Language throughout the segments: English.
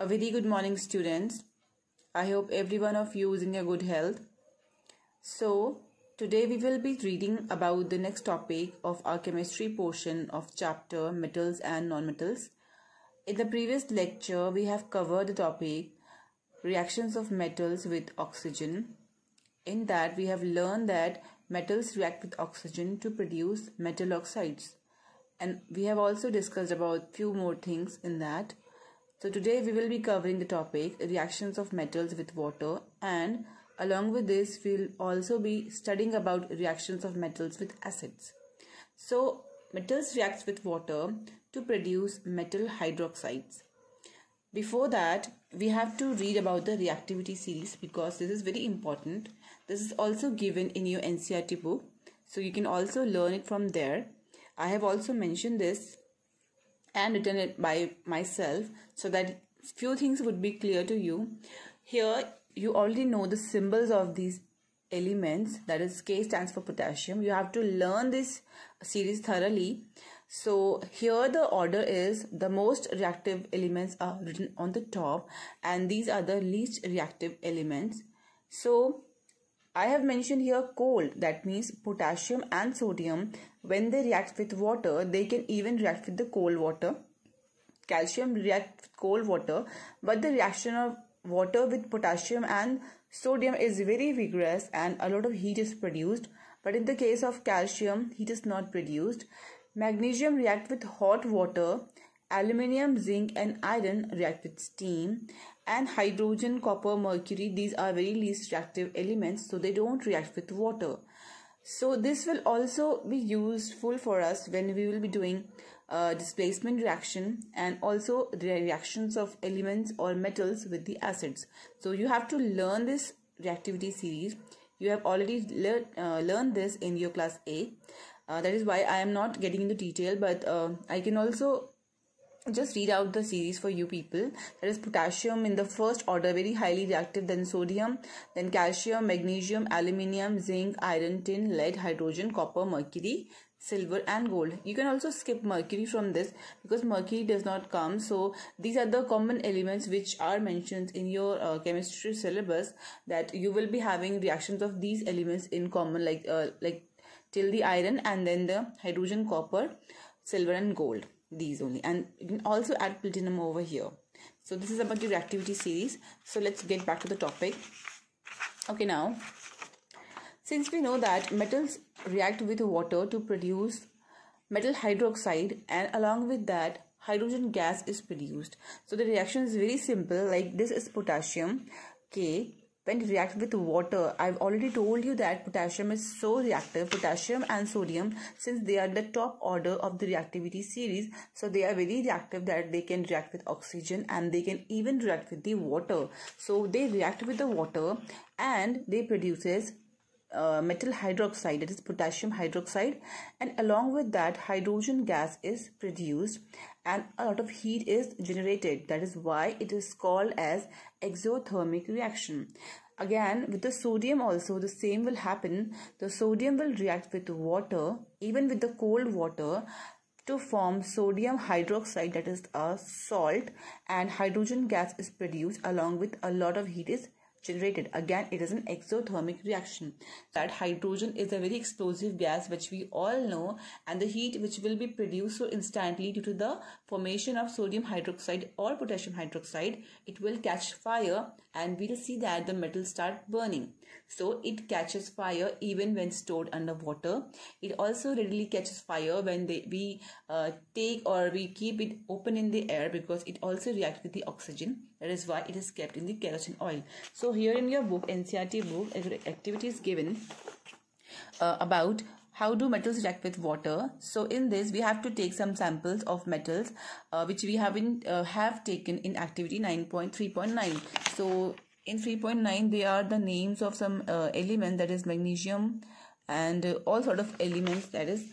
A very good morning, students. I hope every one of you is in a good health. So, today we will be reading about the next topic of our chemistry portion of chapter Metals and Nonmetals. In the previous lecture, we have covered the topic Reactions of Metals with Oxygen. In that, we have learned that metals react with oxygen to produce metal oxides. And we have also discussed about few more things in that. So today we will be covering the topic reactions of metals with water and along with this we'll also be studying about reactions of metals with acids. So metals react with water to produce metal hydroxides. Before that, we have to read about the reactivity series because this is very important. This is also given in your NCRT book. So you can also learn it from there. I have also mentioned this and written it by myself so that few things would be clear to you. Here you already know the symbols of these elements that is K stands for potassium. You have to learn this series thoroughly. So here the order is the most reactive elements are written on the top and these are the least reactive elements. So I have mentioned here cold, that means potassium and sodium, when they react with water, they can even react with the cold water. Calcium react with cold water, but the reaction of water with potassium and sodium is very vigorous and a lot of heat is produced. But in the case of calcium, heat is not produced. Magnesium react with hot water, aluminium, zinc and iron react with steam and hydrogen, copper, mercury, these are very least reactive elements, so they don't react with water. So this will also be useful for us when we will be doing uh, displacement reaction and also the reactions of elements or metals with the acids. So you have to learn this reactivity series. You have already learned uh, learned this in your class A. Uh, that is why I am not getting into detail, but uh, I can also just read out the series for you people that is potassium in the first order very highly reactive then sodium then calcium magnesium aluminium zinc iron tin lead hydrogen copper mercury silver and gold you can also skip mercury from this because mercury does not come so these are the common elements which are mentioned in your uh, chemistry syllabus that you will be having reactions of these elements in common like uh, like till the iron and then the hydrogen copper silver and gold these only and you can also add platinum over here so this is about your activity series so let's get back to the topic okay now since we know that metals react with water to produce metal hydroxide and along with that hydrogen gas is produced so the reaction is very simple like this is potassium k when it reacts with water. I've already told you that potassium is so reactive. Potassium and sodium, since they are the top order of the reactivity series, so they are very reactive that they can react with oxygen and they can even react with the water. So they react with the water and they produces uh, metal hydroxide that is potassium hydroxide and along with that hydrogen gas is produced and a lot of heat is generated that is why it is called as exothermic reaction again with the sodium also the same will happen the sodium will react with water even with the cold water to form sodium hydroxide that is a salt and hydrogen gas is produced along with a lot of heat is generated. Again, it is an exothermic reaction. That hydrogen is a very explosive gas which we all know and the heat which will be produced so instantly due to the formation of sodium hydroxide or potassium hydroxide, it will catch fire and we'll see that the metals start burning. So it catches fire even when stored under water. It also readily catches fire when they, we uh, take or we keep it open in the air because it also reacts with the oxygen that is why it is kept in the kerosene oil. So here in your book, NCRT book, activity is given uh, about how do metals react with water. So in this, we have to take some samples of metals uh, which we have in, uh, have taken in activity 9.3.9. So in 3.9, they are the names of some uh, element that is magnesium, and all sort of elements that is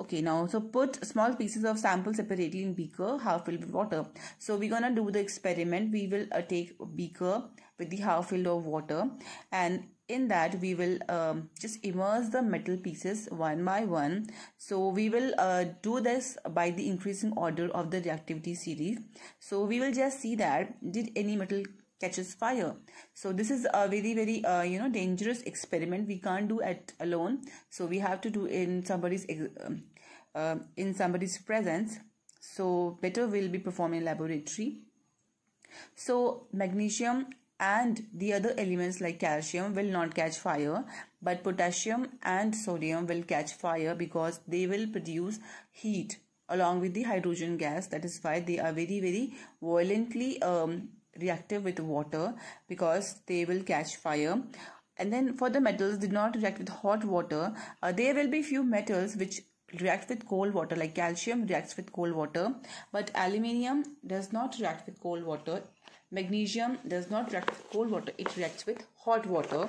okay now so put small pieces of sample separately in beaker half filled with water so we're gonna do the experiment we will uh, take beaker with the half filled of water and in that we will um, just immerse the metal pieces one by one so we will uh, do this by the increasing order of the reactivity series so we will just see that did any metal catches fire so this is a very very uh, you know dangerous experiment we can't do it alone so we have to do in somebody's uh, in somebody's presence so better will be performed in laboratory so magnesium and the other elements like calcium will not catch fire but potassium and sodium will catch fire because they will produce heat along with the hydrogen gas that is why they are very very violently um, reactive with water because they will catch fire and then for the metals did not react with hot water uh, there will be few metals which react with cold water like calcium reacts with cold water but aluminium does not react with cold water Magnesium does not react with cold water, it reacts with hot water.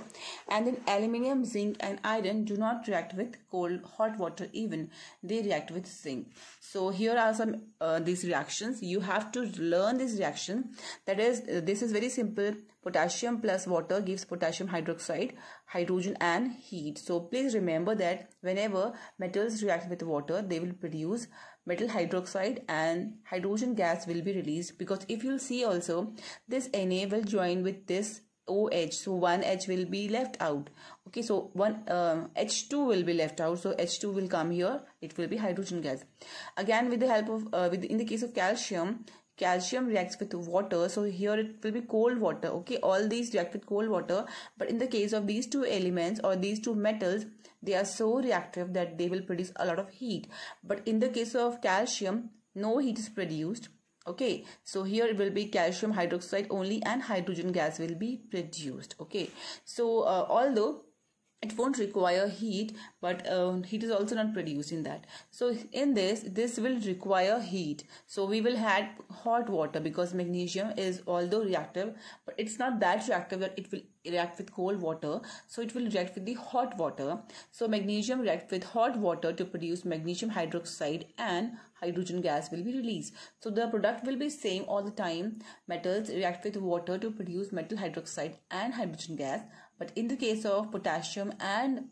And then aluminium, zinc, and iron do not react with cold, hot water even. They react with zinc. So, here are some uh, these reactions. You have to learn this reaction. That is, uh, this is very simple. Potassium plus water gives potassium hydroxide, hydrogen, and heat. So, please remember that whenever metals react with water, they will produce metal hydroxide and hydrogen gas will be released because if you'll see also this Na will join with this OH so one H will be left out okay so one uh, um, H2 will be left out so H2 will come here it will be hydrogen gas again with the help of uh, with in the case of calcium calcium reacts with water so here it will be cold water okay all these react with cold water but in the case of these two elements or these two metals they are so reactive that they will produce a lot of heat but in the case of calcium no heat is produced okay so here it will be calcium hydroxide only and hydrogen gas will be produced okay so uh, although it won't require heat but uh, heat is also not produced in that so in this this will require heat so we will add hot water because magnesium is although reactive but it's not that reactive that it will react with cold water so it will react with the hot water so magnesium reacts with hot water to produce magnesium hydroxide and hydrogen gas will be released so the product will be same all the time metals react with water to produce metal hydroxide and hydrogen gas but in the case of potassium and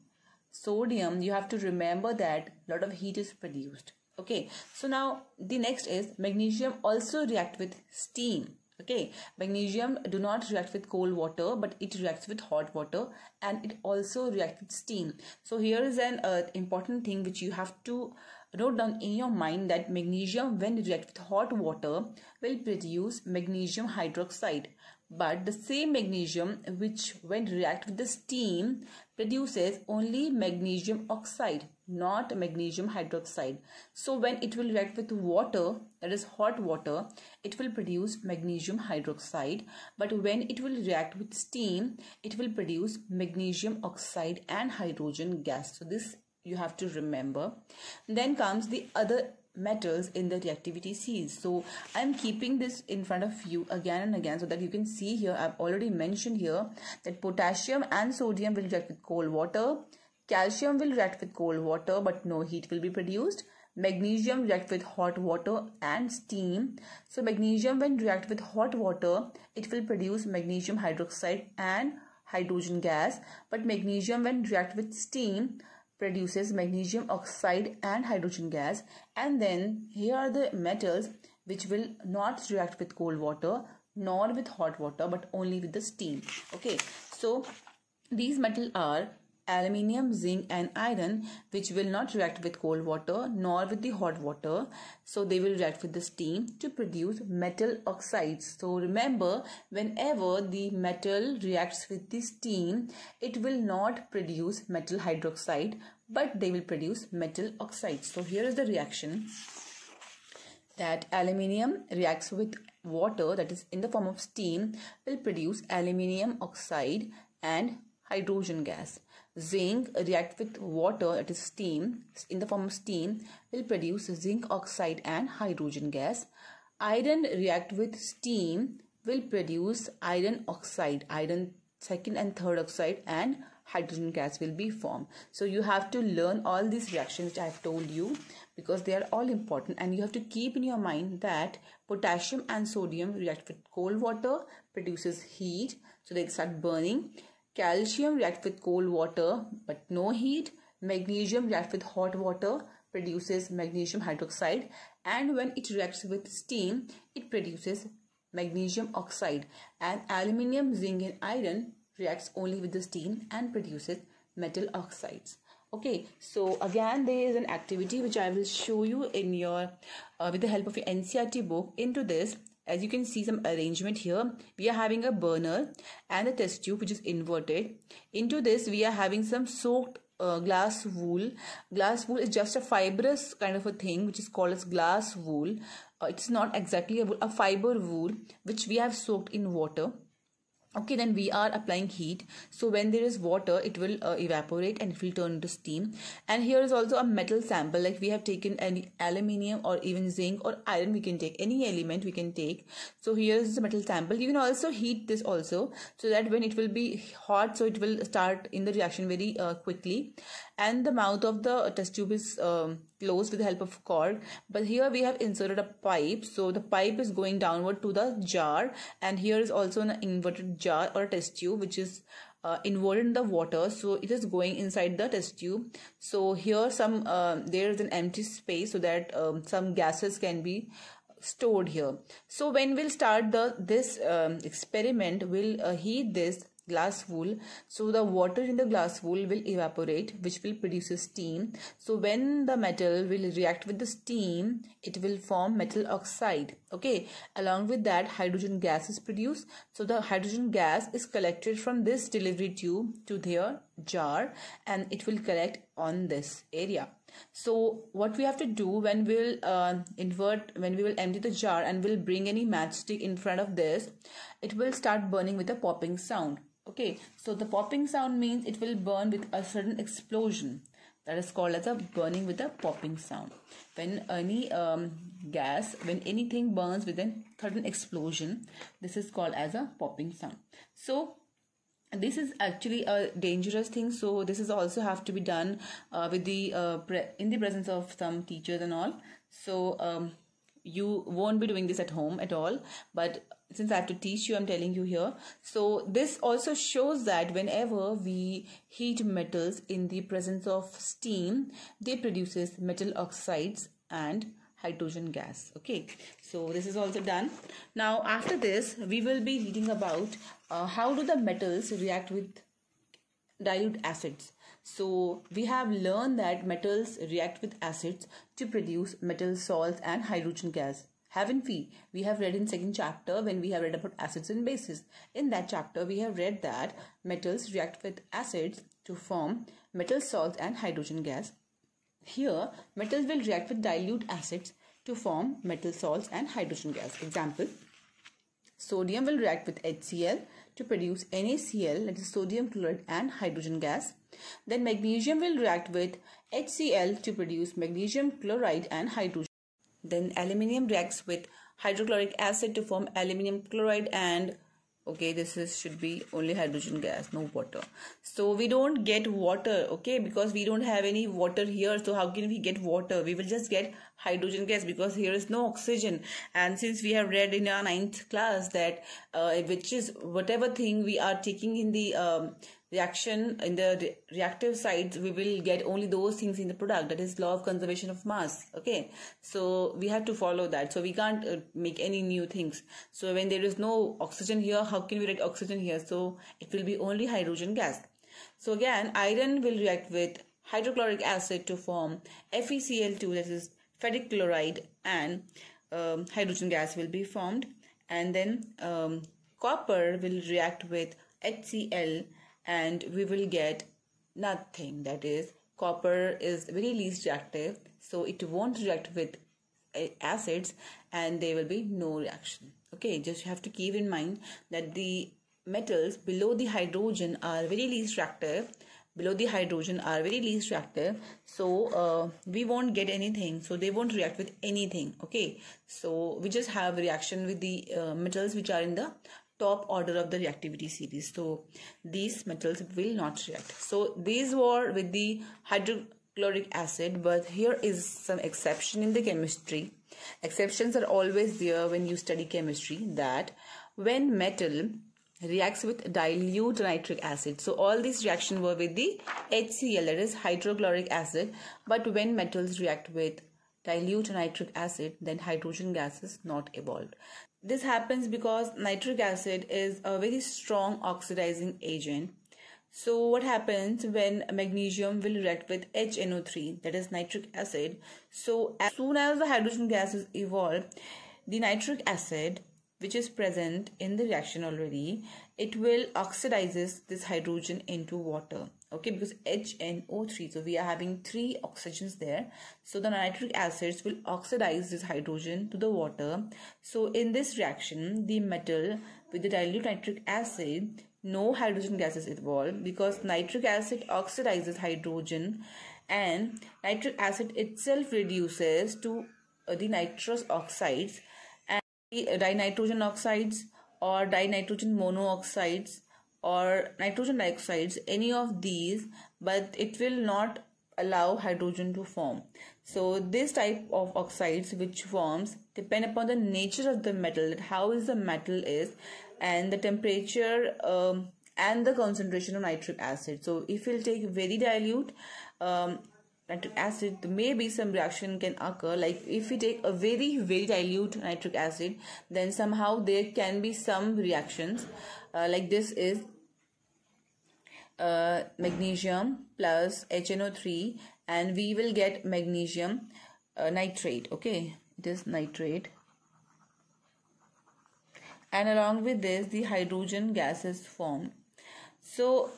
sodium, you have to remember that a lot of heat is produced. Okay, so now the next is magnesium also react with steam. Okay, magnesium do not react with cold water, but it reacts with hot water and it also reacts with steam. So here is an uh, important thing which you have to note down in your mind that magnesium when react with hot water will produce magnesium hydroxide but the same magnesium, which when react with the steam, produces only magnesium oxide, not magnesium hydroxide. So when it will react with water, that is hot water, it will produce magnesium hydroxide. But when it will react with steam, it will produce magnesium oxide and hydrogen gas. So this you have to remember. Then comes the other metals in the reactivity seas. So I'm keeping this in front of you again and again so that you can see here. I've already mentioned here that potassium and sodium will react with cold water. Calcium will react with cold water but no heat will be produced. Magnesium react with hot water and steam. So magnesium when react with hot water, it will produce magnesium hydroxide and hydrogen gas. But magnesium when react with steam, produces magnesium oxide and hydrogen gas and then here are the metals which will not react with cold water nor with hot water but only with the steam okay so these metals are aluminium, zinc and iron which will not react with cold water nor with the hot water. So they will react with the steam to produce metal oxides. So remember whenever the metal reacts with the steam it will not produce metal hydroxide but they will produce metal oxides. So here is the reaction that aluminium reacts with water that is in the form of steam will produce aluminium oxide and hydrogen gas Zinc react with water, that is steam, in the form of steam, will produce zinc oxide and hydrogen gas. Iron react with steam will produce iron oxide, iron second and third oxide and hydrogen gas will be formed. So you have to learn all these reactions which I have told you because they are all important and you have to keep in your mind that potassium and sodium react with cold water produces heat so they start burning Calcium reacts with cold water but no heat. Magnesium reacts with hot water, produces magnesium hydroxide, and when it reacts with steam, it produces magnesium oxide. And aluminium, zinc, and iron reacts only with the steam and produces metal oxides okay so again there is an activity which i will show you in your uh, with the help of your ncrt book into this as you can see some arrangement here we are having a burner and a test tube which is inverted into this we are having some soaked uh, glass wool glass wool is just a fibrous kind of a thing which is called as glass wool uh, it's not exactly a, a fiber wool which we have soaked in water okay then we are applying heat so when there is water it will uh, evaporate and it will turn into steam and here is also a metal sample like we have taken any aluminium or even zinc or iron we can take any element we can take so here is the metal sample you can also heat this also so that when it will be hot so it will start in the reaction very uh, quickly and the mouth of the test tube is um, closed with the help of cord but here we have inserted a pipe so the pipe is going downward to the jar and here is also an inverted jar or test tube which is uh, inverted in the water so it is going inside the test tube so here some uh, there is an empty space so that um, some gases can be stored here so when we'll start the this um, experiment we'll uh, heat this glass wool so the water in the glass wool will evaporate which will produce a steam so when the metal will react with the steam it will form metal oxide okay along with that hydrogen gas is produced so the hydrogen gas is collected from this delivery tube to their jar and it will collect on this area so what we have to do when we will uh, invert when we will empty the jar and will bring any matchstick in front of this it will start burning with a popping sound okay so the popping sound means it will burn with a sudden explosion that is called as a burning with a popping sound when any um, gas when anything burns with a sudden explosion this is called as a popping sound so this is actually a dangerous thing so this is also have to be done uh, with the uh, in the presence of some teachers and all so um, you won't be doing this at home at all but since I have to teach you, I'm telling you here. So this also shows that whenever we heat metals in the presence of steam, they produces metal oxides and hydrogen gas. Okay, so this is also done. Now after this, we will be reading about uh, how do the metals react with dilute acids. So we have learned that metals react with acids to produce metal salts and hydrogen gas haven't we? We have read in second chapter when we have read about acids and bases. In that chapter, we have read that metals react with acids to form metal salts and hydrogen gas. Here, metals will react with dilute acids to form metal salts and hydrogen gas. Example, sodium will react with HCl to produce NaCl that is sodium chloride and hydrogen gas. Then magnesium will react with HCl to produce magnesium chloride and hydrogen then aluminium reacts with hydrochloric acid to form aluminium chloride and okay this is should be only hydrogen gas no water so we don't get water okay because we don't have any water here so how can we get water we will just get hydrogen gas because here is no oxygen and since we have read in our ninth class that uh, which is whatever thing we are taking in the um, reaction in the re reactive sides we will get only those things in the product that is law of conservation of mass okay so we have to follow that so we can't uh, make any new things so when there is no oxygen here how can we write oxygen here so it will be only hydrogen gas so again iron will react with hydrochloric acid to form FeCl2 that is ferric chloride and um, hydrogen gas will be formed and then um, copper will react with HCl and we will get nothing that is copper is very least reactive so it won't react with uh, acids and there will be no reaction okay just have to keep in mind that the metals below the hydrogen are very least reactive below the hydrogen are very least reactive so uh, we won't get anything so they won't react with anything okay so we just have reaction with the uh, metals which are in the top order of the reactivity series so these metals will not react so these were with the hydrochloric acid but here is some exception in the chemistry exceptions are always there when you study chemistry that when metal reacts with dilute nitric acid. So all these reactions were with the HCl that is hydrochloric acid. But when metals react with dilute nitric acid then hydrogen gas is not evolved. This happens because nitric acid is a very strong oxidizing agent. So what happens when magnesium will react with HNO3 that is nitric acid. So as soon as the hydrogen gases evolve, the nitric acid which is present in the reaction already it will oxidizes this hydrogen into water okay because HNO3 so we are having three oxygens there so the nitric acids will oxidize this hydrogen to the water so in this reaction the metal with the dilute nitric acid no hydrogen gas is involved because nitric acid oxidizes hydrogen and nitric acid itself reduces to uh, the nitrous oxides dinitrogen oxides or dinitrogen monooxides or nitrogen dioxides any of these but it will not allow hydrogen to form so this type of oxides which forms depend upon the nature of the metal how is the metal is and the temperature um, and the concentration of nitric acid so if we'll take very dilute um, nitric acid maybe some reaction can occur like if we take a very very dilute nitric acid then somehow there can be some reactions uh, like this is uh, magnesium plus HNO3 and we will get magnesium uh, nitrate okay it is nitrate and along with this the hydrogen gas is formed so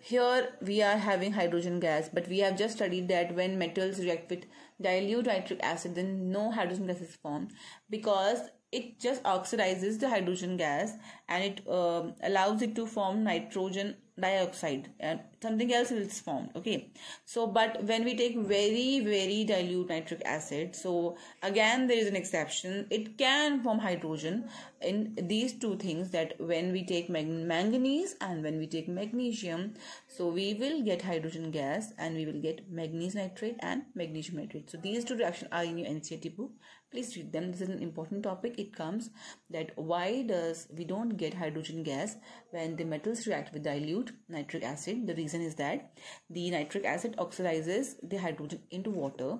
here we are having hydrogen gas but we have just studied that when metals react with dilute nitric acid then no hydrogen gas is formed because it just oxidizes the hydrogen gas and it uh, allows it to form nitrogen dioxide and something else will form okay so but when we take very very dilute nitric acid so again there is an exception it can form hydrogen in these two things that when we take manganese and when we take magnesium so we will get hydrogen gas and we will get manganese nitrate and magnesium nitrate so these two reactions are in your NCERT book please read them this is an important topic it comes that why does we don't get hydrogen gas when the metals react with dilute nitric acid the reason reason is that the nitric acid oxidizes the hydrogen into water.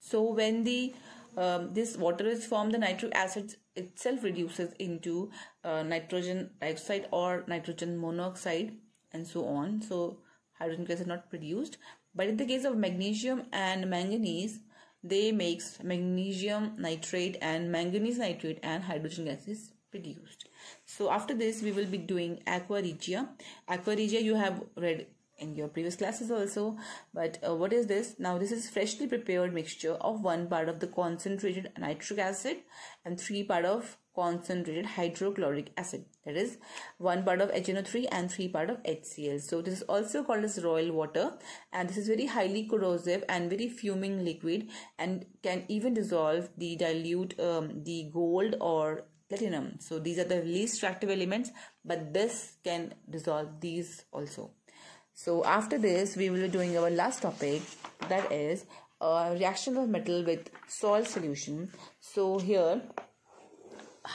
So when the um, this water is formed, the nitric acid itself reduces into uh, nitrogen dioxide or nitrogen monoxide and so on. So hydrogen gas is not produced. But in the case of magnesium and manganese, they makes magnesium nitrate and manganese nitrate and hydrogen gases produced. So after this we will be doing aqua regia. Aqua regia you have read in your previous classes also but uh, what is this now this is freshly prepared mixture of one part of the concentrated nitric acid and three part of concentrated hydrochloric acid that is one part of HNO3 and three part of HCl so this is also called as royal water and this is very highly corrosive and very fuming liquid and can even dissolve the dilute um, the gold or platinum so these are the least reactive elements but this can dissolve these also so after this we will be doing our last topic that is a uh, reaction of metal with salt solution so here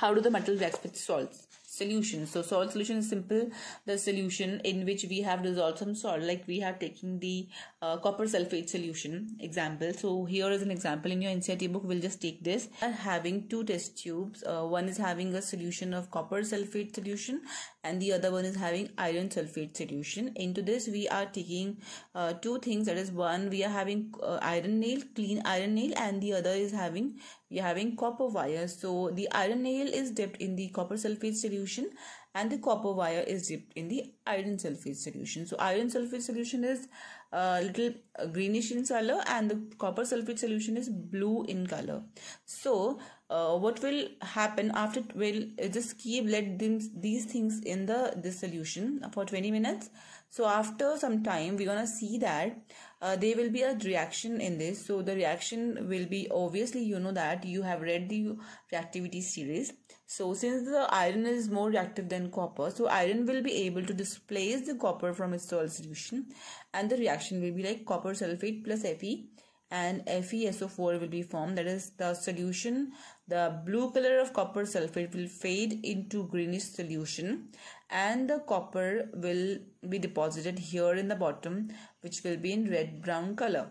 how do the metal react with salts solution so salt solution is simple the solution in which we have dissolved some salt like we have taken the uh, copper sulfate solution example so here is an example in your NCRT book we'll just take this having two test tubes uh, one is having a solution of copper sulfate solution and the other one is having iron sulfate solution into this we are taking uh, two things that is one we are having uh, iron nail clean iron nail and the other is having we are having copper wire so the iron nail is dipped in the copper sulfate solution and the copper wire is dipped in the iron sulfate solution so iron sulfate solution is a uh, little uh, greenish in color and the copper sulfate solution is blue in color so uh, what will happen after will just keep let them, these things in the this solution for 20 minutes so after some time we're gonna see that uh, there will be a reaction in this so the reaction will be obviously you know that you have read the reactivity series so since the iron is more reactive than copper so iron will be able to displace the copper from its solution and the reaction will be like copper sulfate plus fe and FeSO4 will be formed that is the solution the blue color of copper sulfate will fade into greenish solution and the copper will be deposited here in the bottom which will be in red brown color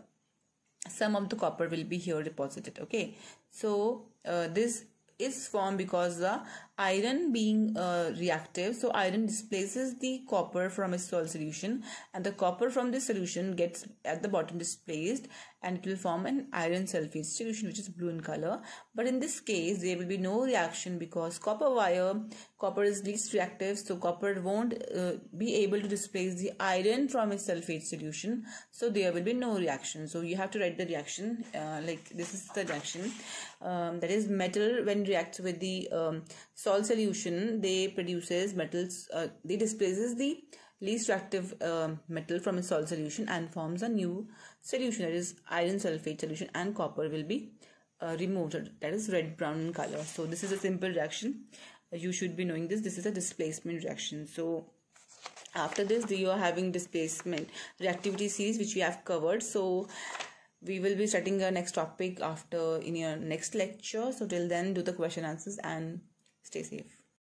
some of the copper will be here deposited okay so uh, this is formed because the iron being uh, reactive so iron displaces the copper from its salt solution and the copper from this solution gets at the bottom displaced and it will form an iron sulfate solution which is blue in color but in this case there will be no reaction because copper wire copper is least reactive so copper won't uh, be able to displace the iron from its sulfate solution so there will be no reaction so you have to write the reaction uh, like this is the reaction um, that is metal when reacts with the um, salt solution they produces metals uh, they displaces the least reactive uh, metal from its salt solution and forms a new solution that is iron sulfate solution and copper will be uh, removed that is red brown in color so this is a simple reaction you should be knowing this this is a displacement reaction so after this you are having displacement reactivity series which we have covered so we will be starting our next topic after in your next lecture so till then do the question answers and stay safe